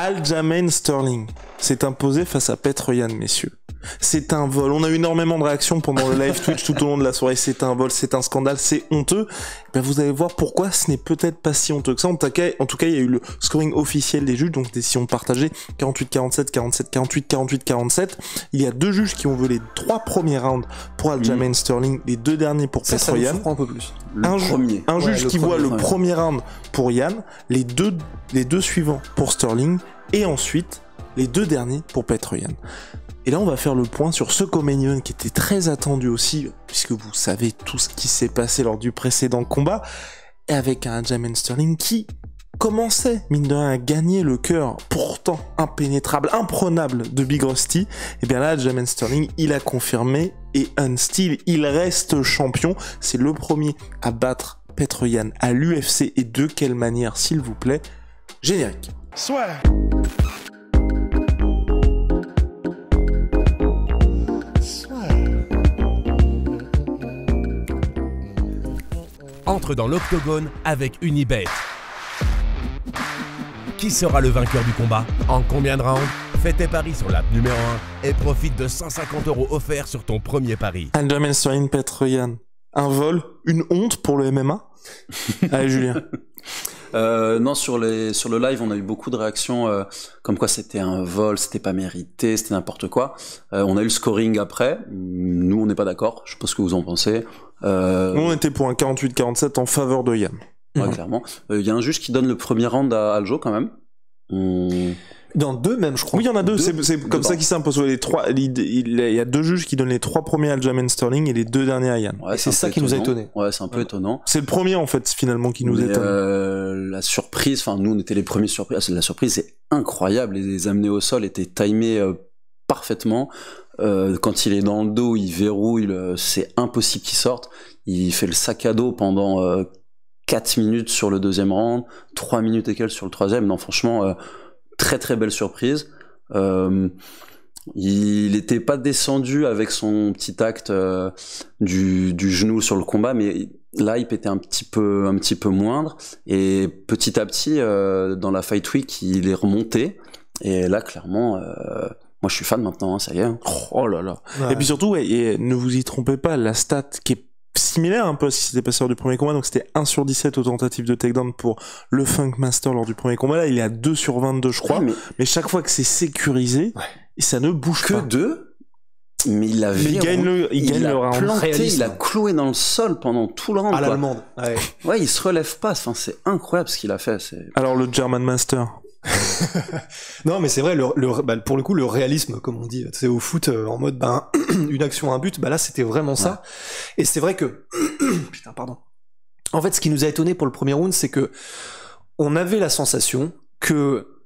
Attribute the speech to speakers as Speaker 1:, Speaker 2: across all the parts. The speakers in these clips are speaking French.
Speaker 1: Aljamain Sterling s'est imposé face à Petroyan, messieurs. C'est un vol. On a eu énormément de réactions pendant le live Twitch tout au long de la soirée. C'est un vol, c'est un scandale, c'est honteux. Eh ben, vous allez voir pourquoi ce n'est peut-être pas si honteux que ça. En tout, cas, il y a eu le scoring officiel des juges, donc décision partageait 48, 47, 47, 48, 48, 47. Il y a deux juges qui ont volé trois premiers rounds pour Aljamain mm. Sterling, les deux derniers pour ça, un
Speaker 2: peu plus. un, premier. un juge qui voit le premier
Speaker 1: round pour Yann, les deux, les deux suivants pour Sterling, et ensuite les deux derniers pour Petroyan. Et là, on va faire le point sur ce Comenion qui était très attendu aussi, puisque vous savez tout ce qui s'est passé lors du précédent combat, et avec un Jamin Sterling qui commençait, mine de rien, à gagner le cœur pourtant impénétrable, imprenable de Big Rusty, et bien là, Jamin Sterling, il a confirmé, et Unsteel, il reste champion, c'est le premier à battre Petroyan à l'UFC, et de quelle manière, s'il vous plaît, générique. entre dans l'octogone avec Unibet. Qui sera le vainqueur du combat En combien de rounds Fais tes paris sur l'app numéro 1 et profite de 150 euros offerts sur ton premier pari. Petroyan. Un vol Une honte pour le MMA Allez Julien.
Speaker 3: Euh, non, sur, sur le live, on a eu beaucoup de réactions euh, comme quoi c'était un vol, c'était pas mérité, c'était n'importe quoi. Euh, on a eu le scoring après. Nous, on n'est pas d'accord. Je pense ce que vous en pensez. Nous, on était pour un 48-47 en faveur de Yann. Ouais, clairement. Il y a un juge qui donne le premier round à Aljo quand même.
Speaker 2: Dans deux même, je
Speaker 1: crois. Oui, il y en a deux. c'est comme ça qu'il
Speaker 3: s'impose. Les trois, il, y a deux juges
Speaker 1: qui donnent les trois premiers à Aljamain Sterling et les deux derniers à Yann. c'est ça qui nous a étonné. Ouais, c'est un peu étonnant.
Speaker 3: C'est le premier en
Speaker 1: fait finalement
Speaker 3: qui nous étonne. Euh, la surprise, enfin nous on était les premiers surpris. Ah, la surprise c'est incroyable. Les, les, au sol étaient timés euh, parfaitement. Euh, quand il est dans le dos, il verrouille. C'est impossible qu'il sorte. Il fait le sac à dos pendant 4 minutes sur le deuxième round, 3 minutes et quelques sur le troisième. Non, franchement très très belle surprise. Euh, il n'était pas descendu avec son petit acte euh, du, genou sur le combat, mais l'hype était un petit peu, un petit peu moindre. Et petit à petit, euh, dans la Fight Week, il est remonté. Et là, clairement, moi je suis fan maintenant, hein, ça y est. Hein. Oh là là. Et puis
Speaker 1: surtout, ne vous y trompez pas, la stat qui est similaire un hein, peu à ce qui s'était passé lors du premier combat. Donc c'était 1 sur 17 aux tentatives de takedown pour le Funk Master lors du premier combat. Là, il est à 2 sur 22, je crois. mais... chaque fois que c'est sécurisé, ça ne bouge que pas. Que 2 mais il, a il le, il, il a planté, il a
Speaker 3: cloué dans le sol pendant tout le round. À l'allemande. Ouais. ouais. il se relève pas. c'est incroyable ce qu'il a fait.
Speaker 1: Alors le German Master.
Speaker 2: non, mais c'est vrai, bah, pour le coup, le réalisme, comme on dit, c'est au foot, euh, en mode ben, une action, un but, bah là, c'était vraiment ça. Et c'est vrai que. Putain, pardon. En fait, ce qui nous a étonné pour le premier round, c'est que on avait la sensation que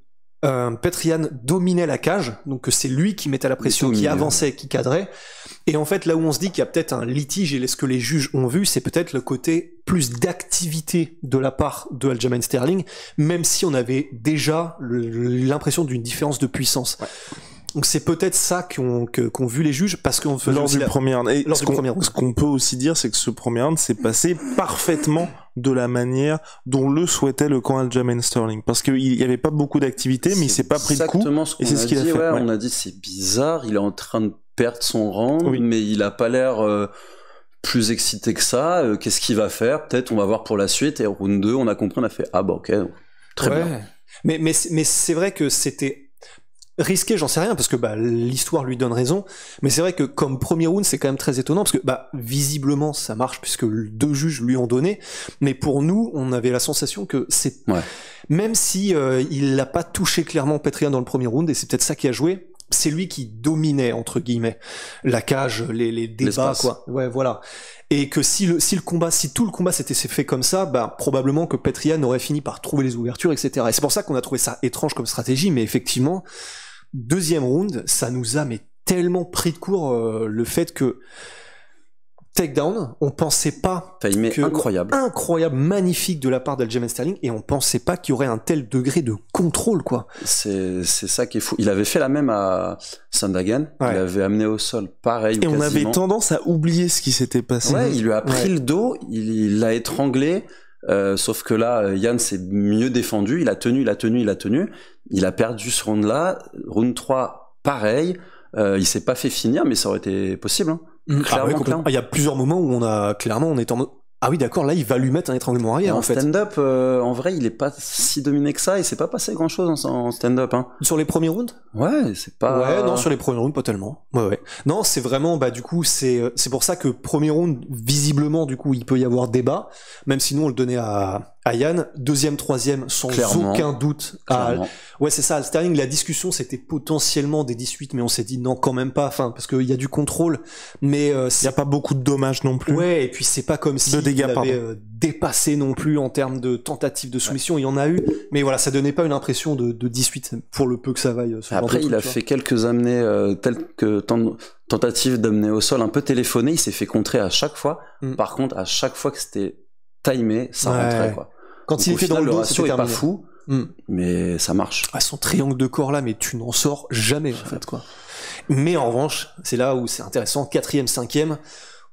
Speaker 2: euh, Petrian dominait la cage, donc c'est lui qui mettait la pression, qui avançait, qui cadrait. Et en fait, là où on se dit qu'il y a peut-être un litige et ce que les juges ont vu, c'est peut-être le côté plus d'activité de la part de Aljamain Sterling, même si on avait déjà l'impression d'une différence de puissance. Donc c'est peut-être ça qu'ont vu les juges parce qu'on faisait lors du premier
Speaker 1: round. Et lors ce qu'on peut aussi dire, c'est que ce premier round s'est passé parfaitement de la manière dont le souhaitait le camp Aljamain Sterling.
Speaker 3: Parce qu'il n'y avait pas beaucoup d'activité, mais il s'est pas pris de coup. Exactement ce a, ce a Fait. On a dit c'est bizarre, il est en train de perdre son rang, mais il n'a pas l'air euh, plus excité que ça. Euh, qu'est-ce qu'il va faire Peut-être on va voir pour la suite. Et round 2, on a compris, on a fait ah bah ok,
Speaker 2: très bien. Mais, mais, mais c'est vrai que c'était risqué, j'en sais rien, parce que bah, l'histoire lui donne raison, mais c'est vrai que comme premier round, c'est quand même très étonnant, parce que bah, visiblement ça marche, puisque deux juges lui ont donné, mais pour nous, on avait la sensation que c'est... Même si euh, il n'a pas touché clairement Petrian dans le premier round, et c'est peut-être ça qui a joué, c'est lui qui dominait, entre guillemets, la cage, les, débats, quoi. Ouais, voilà. Et que si le, si le combat, si tout le combat s'était fait comme ça, bah, probablement que Petrian aurait fini par trouver les ouvertures, etc. Et c'est pour ça qu'on a trouvé ça étrange comme stratégie, mais effectivement, deuxième round, ça nous a mais, tellement pris de court euh, le fait que takedown, on pensait pas
Speaker 3: incroyable,
Speaker 2: incroyable,
Speaker 3: magnifique de la part d'Aljamain Sterling et on pensait pas qu'il y aurait un tel degré de contrôle quoi. C'est ça qui est fou. Il avait fait la même à Sundagan. il avait amené au sol pareil. Et on avait
Speaker 1: tendance à oublier ce qui s'était passé. il lui a pris
Speaker 3: le dos, il l'a étranglé. Euh, sauf que là, euh, Yann s'est mieux défendu, il a tenu, il a tenu, il a tenu. Il a perdu ce round-là. Round 3, pareil. Euh, il s'est pas fait finir, mais ça aurait été possible. Hein. Mmh. Ah il y a plusieurs moments où on a clairement, on est en mode ah oui, d'accord, là, il va lui mettre un étranglement arrière, en, fait. stand-up, euh, en vrai, il est pas si dominé que ça, il c'est pas passé grand-chose en, en stand-up. Hein. Sur les premiers rounds Ouais, c'est pas... Ouais, non, sur les premiers rounds, pas tellement. Ouais, ouais. Non, c'est vraiment,
Speaker 2: bah, du coup, euh, c'est pour ça que premier round, visiblement, du coup, il peut y avoir débat, même si nous, on le donnait à, Ayan, deuxième, troisième, sans aucun doute. Ouais, c'est ça, Sterling, la discussion, c'était potentiellement des 18, mais on s'est dit non, quand même pas, enfin, parce qu'il y a du contrôle, mais... Euh, il n'y a pas beaucoup de dommages non plus. Ouais, et puis c'est pas comme si il avait euh, dépassé non plus en termes de tentatives de soumission, il y en a eu, mais voilà, ça donnait pas une impression de, 18, pour le peu que ça vaille. Après, il a fait
Speaker 3: quelques amener, euh, que... tentative d'amener au sol un peu téléphoné, il s'est fait contrer à chaque fois. Mm. Par contre, à chaque fois que c'était timé, ça rentrait quoi. Quand il était dans le, dos, le pas fou, hmm. mais ça marche. à ah, son triangle
Speaker 2: de corps là, mais tu n'en sors jamais en fait quoi. Mais en revanche, c'est là où c'est intéressant, quatrième, cinquième,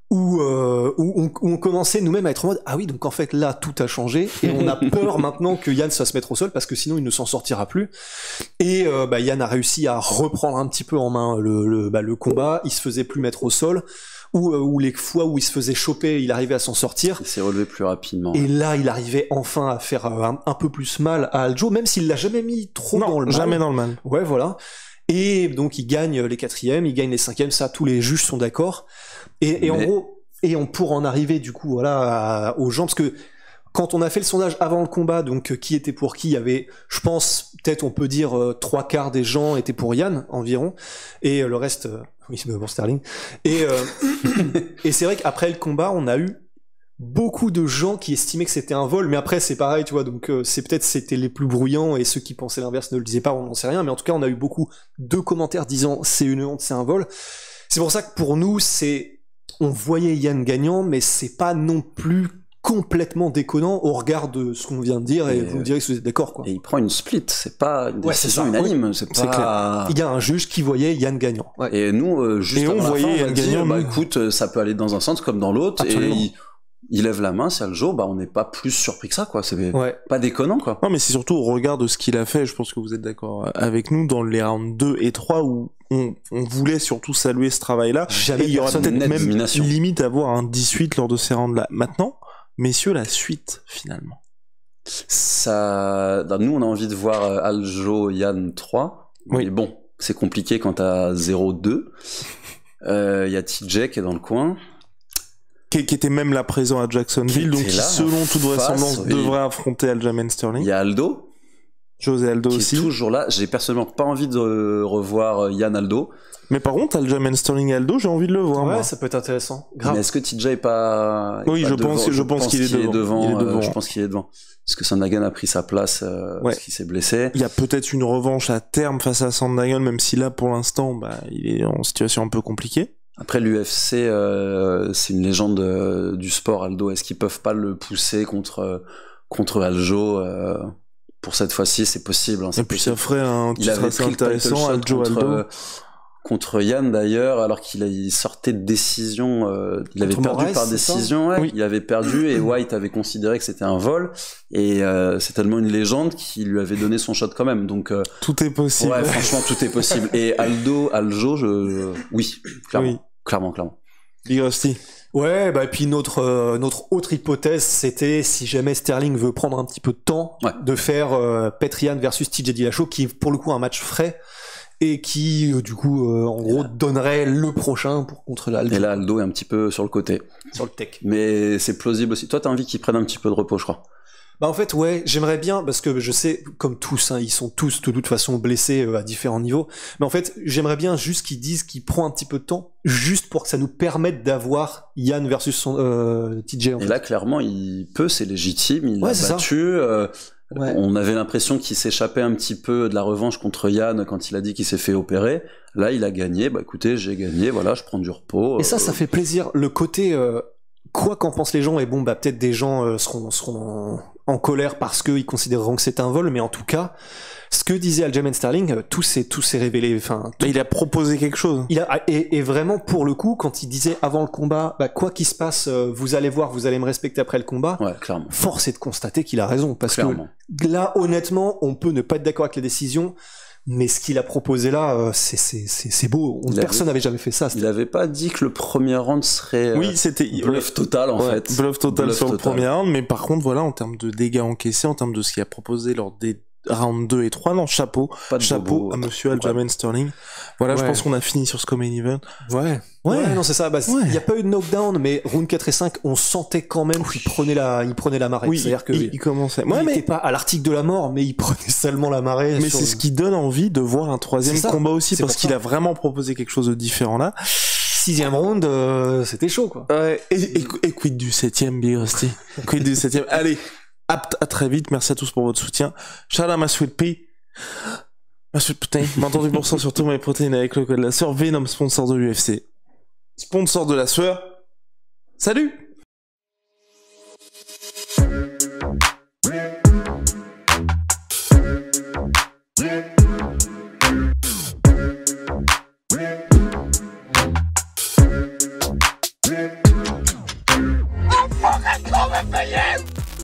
Speaker 2: où, euh, où, on, commençait nous-mêmes à être en mode ah oui donc en fait là tout a changé et on a peur maintenant que Yann soit se mettre au sol parce que sinon il ne s'en sortira plus et euh, bah, Yann a réussi à reprendre un petit peu en main le, le, bah, le combat il se faisait plus mettre au sol euh, ou, les fois où il se faisait choper, il arrivait à s'en sortir. Il s'est relevé plus rapidement. Et là, il arrivait enfin à faire euh, un, peu plus mal à Aljo, même s'il l'a jamais mis trop dans le mal. Jamais dans le mal. Ouais, voilà. Et donc, il gagne les quatrièmes, il gagne les cinquièmes, ça, tous les juges sont d'accord. Et, en gros, et on, pourra en arriver, du coup, voilà, aux gens, parce que quand on a fait le sondage avant le combat, donc euh, qui était pour qui, il y avait, je pense, peut-être on peut dire euh, trois quarts des gens étaient pour Yann environ, et euh, le reste, oui c'est pour Sterling. Et, et c'est vrai qu'après le combat, on a eu beaucoup de gens qui estimaient que c'était un vol, mais après c'est pareil, tu vois, donc c'est peut-être c'était les plus bruyants et ceux qui pensaient l'inverse ne le disaient pas, on n'en sait rien, mais en tout cas on a eu beaucoup de commentaires disant c'est une honte, c'est un vol. C'est pour ça que pour nous c'est on voyait Yann gagnant, mais c'est pas non plus complètement déconnant au regard de ce qu'on vient de dire et, vous me
Speaker 3: direz si vous êtes d'accord quoi. Et il prend une split, c'est pas une décision unanime, c'est pas... Il y a un juge qui voyait Yann Gagnant. Et nous euh, juste on voyait fin, Yann Gagnant, bah, écoute, euh, ça peut aller dans un sens comme dans l'autre et il, lève la main, c'est le jour, bah on n'est pas plus surpris que ça quoi, c'est pas déconnant quoi. Non mais c'est surtout au regard de ce qu'il a fait, je pense que vous êtes d'accord
Speaker 1: euh, avec nous dans les rounds 2 et 3 où on, voulait surtout saluer ce travail-là. et il y aura peut-être même limite à avoir un 18 lors de ces rounds-là. Maintenant, messieurs, la suite
Speaker 3: finalement ça... Bah, nous, on a envie de voir euh, Aljo Yann 3. Oui. bon, c'est compliqué quand t'as 0-2. Il euh, y a TJ qui est dans le coin. Qui, était même là présent à Jacksonville, donc qui, selon toute vraisemblance, devrait
Speaker 1: affronter Aljamain Sterling. Il y a Aldo, José Aldo qui Est toujours là. J'ai
Speaker 3: personnellement pas envie de euh, revoir Yann euh, Aldo. Mais par contre, Aljamain Sterling Aldo, j'ai envie de le voir. Ouais, ça peut être intéressant. Mais est-ce que TJ est pas. oui, je, pense, je, pense, qu'il est, devant. est devant, euh, Je pense qu'il est devant. Parce que Sandagan a pris sa place parce qu'il s'est blessé. Il y a peut-être une revanche
Speaker 1: à terme face à Sandagan, même si là, pour l'instant, bah, il est en situation un peu compliquée. Après,
Speaker 3: l'UFC, c'est une légende du sport, Aldo. Est-ce qu'ils peuvent pas le pousser contre, contre Aljo pour cette fois-ci, c'est possible. Hein, et puis ça ferait un petit intéressant à euh, contre, Yann d'ailleurs, alors qu'il sortait de décision, euh, il avait perdu par décision, il avait perdu et White avait considéré que c'était un vol et euh, c'est tellement une légende qu'il lui avait donné son shot quand même. Donc tout est possible. franchement, tout est possible. Et Aldo, Aljo, je, oui, clairement, clairement, clairement.
Speaker 2: Big Ouais, bah, et puis euh, notre, autre hypothèse, c'était si jamais Sterling veut prendre un petit peu de temps, de faire euh, Petrian versus TJ Dillashaw, qui est pour le coup un match frais et qui euh, du coup en gros donnerait le prochain pour contre
Speaker 3: l'Aldo. Et là Aldo est un petit peu sur le côté. Sur le tech. Mais c'est plausible aussi. Toi t'as envie qu'il prenne un petit peu de repos je crois.
Speaker 2: Bah en fait ouais, j'aimerais bien parce que je sais comme tous, hein, ils sont tous de toute façon blessés euh, à différents niveaux. Mais en fait, j'aimerais bien juste qu'ils disent qu'il prend un petit peu de temps, juste pour que ça nous permette d'avoir Yann versus son euh, TJ. Et là
Speaker 3: clairement, il peut, c'est légitime, il a battu. Euh, on avait l'impression qu'il s'échappait un petit peu de la revanche contre Yann quand il a dit qu'il s'est fait opérer. Là, il a gagné. Bah écoutez, j'ai gagné. Voilà, je prends du repos. Et ça, ça
Speaker 2: fait plaisir. Le côté quoi qu'en pensent les gens, et bon, bah peut-être des gens seront, seront en colère parce qu'ils considéreront que c'est un vol, mais en tout cas, ce que disait Aljamain Sterling, euh, tout s'est tout s'est révélé. Enfin, il a proposé quelque chose. Il a et, vraiment pour le coup, quand il disait avant le combat, bah, quoi qu'il se passe, euh, vous allez voir, vous allez me respecter après le combat. Force est de constater qu'il a raison parce que là, honnêtement, on peut ne pas être d'accord avec la décision mais ce qu'il a proposé là, euh, c'est beau. personne
Speaker 3: n'avait jamais fait ça. Il n'avait pas dit que le premier round serait euh, oui, c'était bluff total en fait. Bluff total sur le premier round, mais
Speaker 1: par contre, voilà, en termes de dégâts encaissés, en termes de ce qu'il a proposé lors des round 2 et 3. Non, chapeau. chapeau à monsieur Aljamain Sterling. Voilà, je pense qu'on a fini sur ce common event. Ouais. Ouais. non,
Speaker 2: c'est ça. Bah, il n'y a pas eu de knockdown, mais round 4 et 5, on sentait quand même qu'il prenait la, il prenait la marée. C'est-à-dire que. Il,
Speaker 1: commençait. il n'était pas à l'article de la mort, mais il prenait seulement la marée. Mais c'est ce qui donne envie de voir un troisième combat aussi, parce qu'il a vraiment proposé quelque chose de différent là sixième round, euh, c'était chaud quoi. Ouais, et, quid du septième, Big Rusty Quid du septième Allez, apte à très vite. Merci à tous pour votre soutien. Shout ma sweet pea. Ma sweet putain, pour sur tous mes protéines avec le code de la sœur. Venom, sponsor de l'UFC. Sponsor de la soeur. Salut!